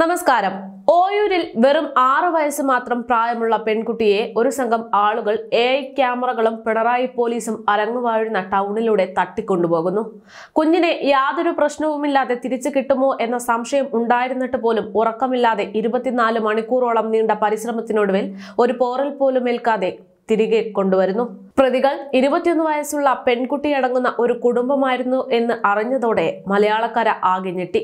നമസ്കാരം ഓയൂരിൽ വെറും ആറു വയസ്സ് മാത്രം പ്രായമുള്ള പെൺകുട്ടിയെ ഒരു സംഘം ആളുകൾ എ ഐ ക്യാമറകളും പിണറായി പോലീസും അരങ്ങുവാഴുന്ന ടൗണിലൂടെ തട്ടിക്കൊണ്ടുപോകുന്നു കുഞ്ഞിനെ യാതൊരു പ്രശ്നവുമില്ലാതെ തിരിച്ചു കിട്ടുമോ എന്ന സംശയം ഉണ്ടായിരുന്നിട്ട് പോലും ഉറക്കമില്ലാതെ ഇരുപത്തിനാല് മണിക്കൂറോളം നീണ്ട പരിശ്രമത്തിനൊടുവിൽ ഒരു പോറൽ പോലും ഏൽക്കാതെ തിരികെ കൊണ്ടുവരുന്നു പ്രതികൾ ഇരുപത്തിയൊന്ന് വയസ്സുള്ള പെൺകുട്ടി അടങ്ങുന്ന ഒരു കുടുംബമായിരുന്നു എന്ന് അറിഞ്ഞതോടെ മലയാളക്കാര ആകെ ഞെട്ടി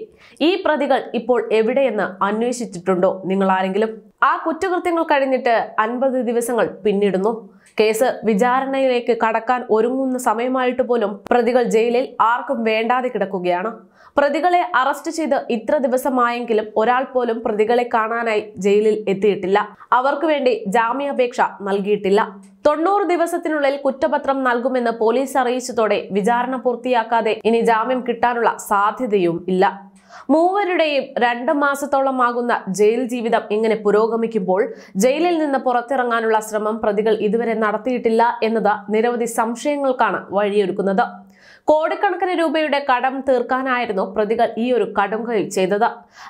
ഈ പ്രതികൾ ഇപ്പോൾ എവിടെയെന്ന് അന്വേഷിച്ചിട്ടുണ്ടോ നിങ്ങൾ ആരെങ്കിലും ആ കുറ്റകൃത്യങ്ങൾ കഴിഞ്ഞിട്ട് അൻപത് ദിവസങ്ങൾ പിന്നിടുന്നു കേസ് വിചാരണയിലേക്ക് കടക്കാൻ ഒരുങ്ങുന്ന സമയമായിട്ട് പോലും പ്രതികൾ ജയിലിൽ ആർക്കും വേണ്ടാതെ കിടക്കുകയാണ് പ്രതികളെ അറസ്റ്റ് ചെയ്ത് ഇത്ര ദിവസമായെങ്കിലും ഒരാൾ പോലും പ്രതികളെ കാണാനായി ജയിലിൽ എത്തിയിട്ടില്ല അവർക്ക് വേണ്ടി ജാമ്യാപേക്ഷ നൽകിയിട്ടില്ല തൊണ്ണൂറ് ദിവസത്തിനുള്ളിൽ കുറ്റപത്രം നൽകുമെന്ന് പോലീസ് അറിയിച്ചതോടെ വിചാരണ പൂർത്തിയാക്കാതെ ഇനി ജാമ്യം കിട്ടാനുള്ള സാധ്യതയും ഇല്ല മൂവരുടെയും രണ്ട് മാസത്തോളമാകുന്ന ജയിൽ ജീവിതം ഇങ്ങനെ പുരോഗമിക്കുമ്പോൾ ജയിലിൽ നിന്ന് പുറത്തിറങ്ങാനുള്ള ശ്രമം പ്രതികൾ ഇതുവരെ നടത്തിയിട്ടില്ല എന്നത് നിരവധി സംശയങ്ങൾക്കാണ് വഴിയൊരുക്കുന്നത് കോടിക്കണക്കിന് രൂപയുടെ കടം തീർക്കാനായിരുന്നു പ്രതികൾ ഈ ഒരു കടം കൈ ചെയ്തത്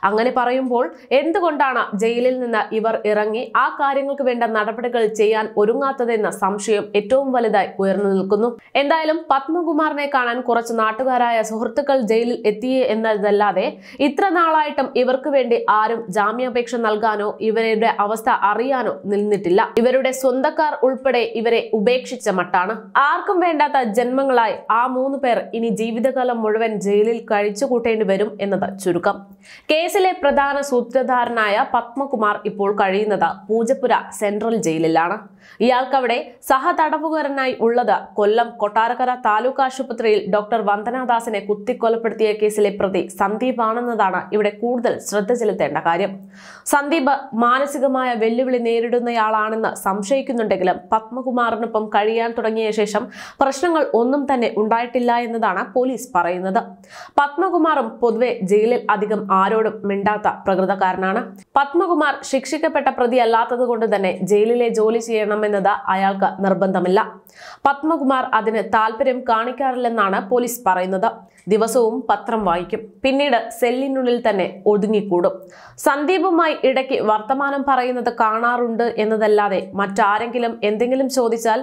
അങ്ങനെ പറയുമ്പോൾ എന്തുകൊണ്ടാണ് ജയിലിൽ നിന്ന് ഇവർ ഇറങ്ങി ആ കാര്യങ്ങൾക്ക് വേണ്ട നടപടികൾ ചെയ്യാൻ ഒരുങ്ങാത്തതെന്ന സംശയം ഏറ്റവും വലുതായി ഉയർന്നു നിൽക്കുന്നു എന്തായാലും പത്മകുമാറിനെ കാണാൻ കുറച്ച് നാട്ടുകാരായ സുഹൃത്തുക്കൾ ജയിലിൽ എത്തിയേ എന്നതല്ലാതെ ഇത്ര നാളായിട്ടും ഇവർക്ക് വേണ്ടി ആരും ജാമ്യാപേക്ഷ നൽകാനോ ഇവരുടെ അവസ്ഥ അറിയാനോ നിന്നിട്ടില്ല ഇവരുടെ സ്വന്തക്കാർ ഉൾപ്പെടെ ഇവരെ ഉപേക്ഷിച്ച മട്ടാണ് ആർക്കും വേണ്ടാത്ത ജന്മങ്ങളായി ആ മൂന്ന് പേർ ഇനി ജീവിതകാലം മുഴുവൻ ജയിലിൽ കഴിച്ചു കൂട്ടേണ്ടി വരും എന്നത് ചുരുക്കം കേസിലെ പ്രധാന സൂത്രധാരനായ പത്മകുമാർ ഇപ്പോൾ കഴിയുന്നത് പൂജപ്പുര സെൻട്രൽ ജയിലിലാണ് ഇയാൾക്കവിടെ സഹതടവുകാരനായി ഉള്ളത് കൊല്ലം കൊട്ടാരക്കര താലൂക്ക് ആശുപത്രിയിൽ ഡോക്ടർ വന്ദനാദാസിനെ കുത്തിക്കൊലപ്പെടുത്തിയ കേസിലെ പ്രതി സന്ദീപ് ആണെന്നതാണ് ഇവിടെ കൂടുതൽ ശ്രദ്ധ ചെലുത്തേണ്ട കാര്യം സന്ദീപ് മാനസികമായ വെല്ലുവിളി നേരിടുന്നയാളാണെന്ന് സംശയിക്കുന്നുണ്ടെങ്കിലും പത്മകുമാറിനൊപ്പം കഴിയാൻ തുടങ്ങിയ ശേഷം പ്രശ്നങ്ങൾ ഒന്നും തന്നെ ഉണ്ടായിട്ടില്ല ഉണ്ടായിട്ടില്ല എന്നതാണ് പോലീസ് പറയുന്നത് പത്മകുമാറും പൊതുവെ ജയിലിൽ അധികം ആരോടും മിണ്ടാത്ത പ്രകൃതക്കാരനാണ് പത്മകുമാർ ശിക്ഷിക്കപ്പെട്ട പ്രതിയല്ലാത്തത് കൊണ്ട് തന്നെ ജയിലിലെ ജോലി ചെയ്യണമെന്നത് അയാൾക്ക് നിർബന്ധമില്ല പത്മകുമാർ അതിന് താല്പര്യം കാണിക്കാറില്ലെന്നാണ് പോലീസ് പറയുന്നത് ദിവസവും പത്രം വായിക്കും പിന്നീട് സെല്ലിനുള്ളിൽ തന്നെ ഒതുങ്ങിക്കൂടും സന്ദീപുമായി ഇടയ്ക്ക് വർത്തമാനം പറയുന്നത് കാണാറുണ്ട് എന്നതല്ലാതെ മറ്റാരെങ്കിലും എന്തെങ്കിലും ചോദിച്ചാൽ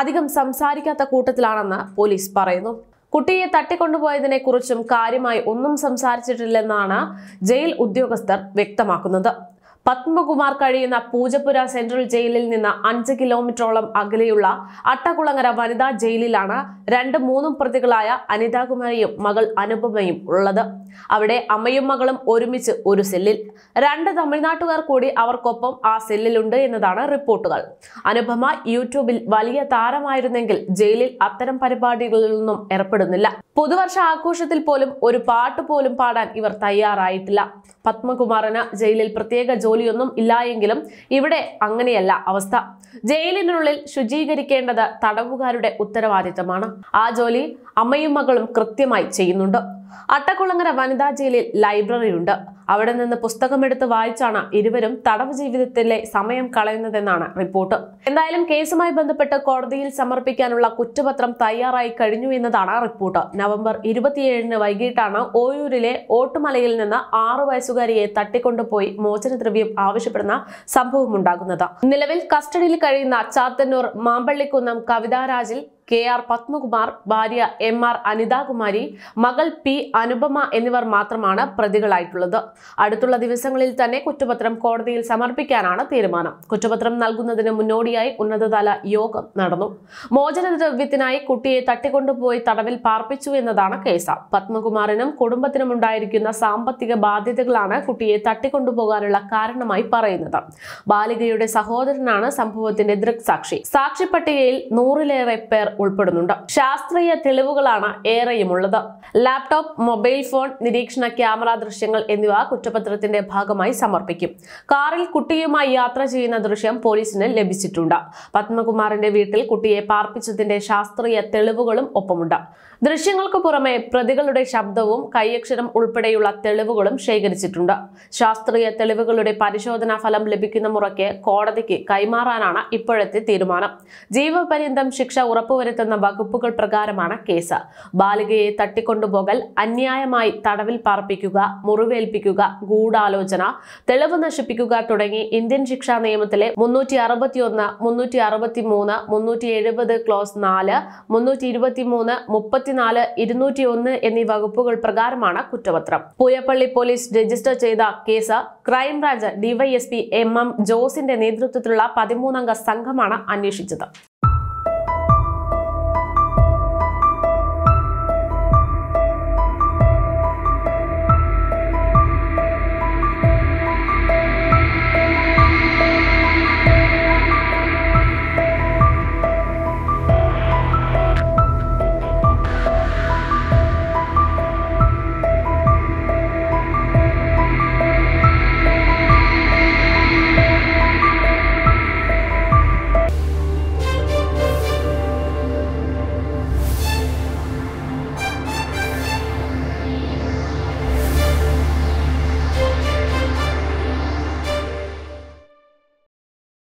അധികം സംസാരിക്കാത്ത കൂട്ടത്തിലാണെന്ന് പോലീസ് പറയുന്നു കുട്ടിയെ തട്ടിക്കൊണ്ടുപോയതിനെ കുറിച്ചും കാര്യമായി ഒന്നും സംസാരിച്ചിട്ടില്ലെന്നാണ് ജയിൽ ഉദ്യോഗസ്ഥർ വ്യക്തമാക്കുന്നത് പത്മകുമാർ കഴിയുന്ന പൂജപ്പുര സെൻട്രൽ ജയിലിൽ നിന്ന് അഞ്ച് കിലോമീറ്ററോളം അകലെയുള്ള അട്ടകുളങ്ങര വനിതാ ജയിലിലാണ് രണ്ട് മൂന്നും പ്രതികളായ അനിതാകുമാരിയും മകൾ അനുപമയും ഉള്ളത് അവിടെ അമ്മയും മകളും ഒരുമിച്ച് ഒരു സെല്ലിൽ രണ്ട് തമിഴ്നാട്ടുകാർ കൂടി അവർക്കൊപ്പം ആ സെല്ലിലുണ്ട് എന്നതാണ് റിപ്പോർട്ടുകൾ അനുപമ യൂട്യൂബിൽ വലിയ താരമായിരുന്നെങ്കിൽ ജയിലിൽ അത്തരം പരിപാടികളിൽ നിന്നും ഏർപ്പെടുന്നില്ല പുതുവർഷ ആഘോഷത്തിൽ പോലും ഒരു പാട്ട് പോലും പാടാൻ ഇവർ തയ്യാറായിട്ടില്ല പത്മകുമാറിന് ജയിലിൽ പ്രത്യേക ജോലി ജോലിയൊന്നും ഇല്ലായെങ്കിലും ഇവിടെ അങ്ങനെയല്ല അവസ്ഥ ജയിലിനുള്ളിൽ ശുചീകരിക്കേണ്ടത് തടവുകാരുടെ ഉത്തരവാദിത്തമാണ് ആ ജോലി അമ്മയും മകളും കൃത്യമായി ചെയ്യുന്നുണ്ട് അട്ടക്കുളങ്ങര വനിതാ ജയിലിൽ ലൈബ്രറിയുണ്ട് അവിടെ നിന്ന് പുസ്തകമെടുത്ത് വായിച്ചാണ് ഇരുവരും തടവ് ജീവിതത്തിലെ സമയം കളയുന്നതെന്നാണ് റിപ്പോർട്ട് എന്തായാലും കേസുമായി ബന്ധപ്പെട്ട് കോടതിയിൽ സമർപ്പിക്കാനുള്ള കുറ്റപത്രം തയ്യാറായി കഴിഞ്ഞു എന്നതാണ് റിപ്പോർട്ട് നവംബർ ഇരുപത്തിയേഴിന് വൈകിട്ടാണ് ഓയൂരിലെ ഓട്ടുമലയിൽ നിന്ന് ആറു വയസ്സുകാരിയെ തട്ടിക്കൊണ്ടുപോയി മോചനദ്രവ്യം ആവശ്യപ്പെടുന്ന സംഭവമുണ്ടാകുന്നത് നിലവിൽ കസ്റ്റഡിയിൽ കഴിയുന്ന ചാത്തന്നൂർ മാമ്പള്ളിക്കുന്നം കവിതാരാജിൽ കെ ആർ പത്മകുമാർ ഭാര്യ എം ആർ അനിതാകുമാരി മകൾ പി അനുപമ എന്നിവർ മാത്രമാണ് പ്രതികളായിട്ടുള്ളത് അടുത്തുള്ള ദിവസങ്ങളിൽ തന്നെ കുറ്റപത്രം കോടതിയിൽ സമർപ്പിക്കാനാണ് തീരുമാനം കുറ്റപത്രം നൽകുന്നതിന് മുന്നോടിയായി ഉന്നതതല യോഗം നടന്നു മോചനദ്രവ്യത്തിനായി കുട്ടിയെ തട്ടിക്കൊണ്ടുപോയി തടവിൽ പാർപ്പിച്ചു എന്നതാണ് കേസ് പത്മകുമാറിനും കുടുംബത്തിനും ഉണ്ടായിരിക്കുന്ന സാമ്പത്തിക ബാധ്യതകളാണ് കുട്ടിയെ തട്ടിക്കൊണ്ടുപോകാനുള്ള കാരണമായി പറയുന്നത് ബാലികയുടെ സഹോദരനാണ് സംഭവത്തിന്റെ ദൃക്സാക്ഷി സാക്ഷി പട്ടികയിൽ നൂറിലേറെ പേർ ഉൾപ്പെടുന്നുണ്ട് ശാസ്ത്രീയ തെളിവുകളാണ് ഉള്ളത് ലാപ്ടോപ്പ് മൊബൈൽ ഫോൺ നിരീക്ഷണ ക്യാമറ ദൃശ്യങ്ങൾ എന്നിവ കുറ്റപത്രത്തിന്റെ ഭാഗമായി സമർപ്പിക്കും കാറിൽ കുട്ടിയുമായി യാത്ര ചെയ്യുന്ന ദൃശ്യം പോലീസിന് ലഭിച്ചിട്ടുണ്ട് പത്മകുമാറിന്റെ വീട്ടിൽ കുട്ടിയെ പാർപ്പിച്ചതിന്റെ ശാസ്ത്രീയ തെളിവുകളും ഒപ്പമുണ്ട് ദൃശ്യങ്ങൾക്ക് പുറമെ പ്രതികളുടെ ശബ്ദവും കൈയക്ഷരം ഉൾപ്പെടെയുള്ള തെളിവുകളും ശേഖരിച്ചിട്ടുണ്ട് ശാസ്ത്രീയ തെളിവുകളുടെ പരിശോധനാ ഫലം ലഭിക്കുന്ന മുറയ്ക്ക് കോടതിക്ക് കൈമാറാനാണ് ഇപ്പോഴത്തെ തീരുമാനം ജീവപര്യന്തം ശിക്ഷ ഉറപ്പു വരുത്തുന്ന വകുപ്പുകൾ പ്രകാരമാണ് കേസ് ബാലികയെ തട്ടിക്കൊണ്ടുപോകൽ അന്യായമായി തടവിൽ പാർപ്പിക്കുക മുറിവേൽപ്പിക്കുക ഗൂഢാലോചന തെളിവ് നശിപ്പിക്കുക തുടങ്ങി ഇന്ത്യൻ ശിക്ഷാ നിയമത്തിലെ മുന്നൂറ്റി അറുപത്തി ഒന്ന് മുന്നൂറ്റി അറുപത്തി മൂന്ന് മുന്നൂറ്റി എഴുപത് ക്ലോസ് നാല് മുന്നൂറ്റി ഇരുപത്തി മൂന്ന് മുപ്പത്തിനാല് ഇരുന്നൂറ്റി ഒന്ന് എന്നീ വകുപ്പുകൾ പ്രകാരമാണ് കുറ്റപത്രം പൂയപ്പള്ളി പോലീസ് രജിസ്റ്റർ ചെയ്ത case crime branch DYSP M M ജോസിന്റെ നേതൃത്വത്തിലുള്ള പതിമൂന്നംഗ സംഘമാണ് അന്വേഷിച്ചത്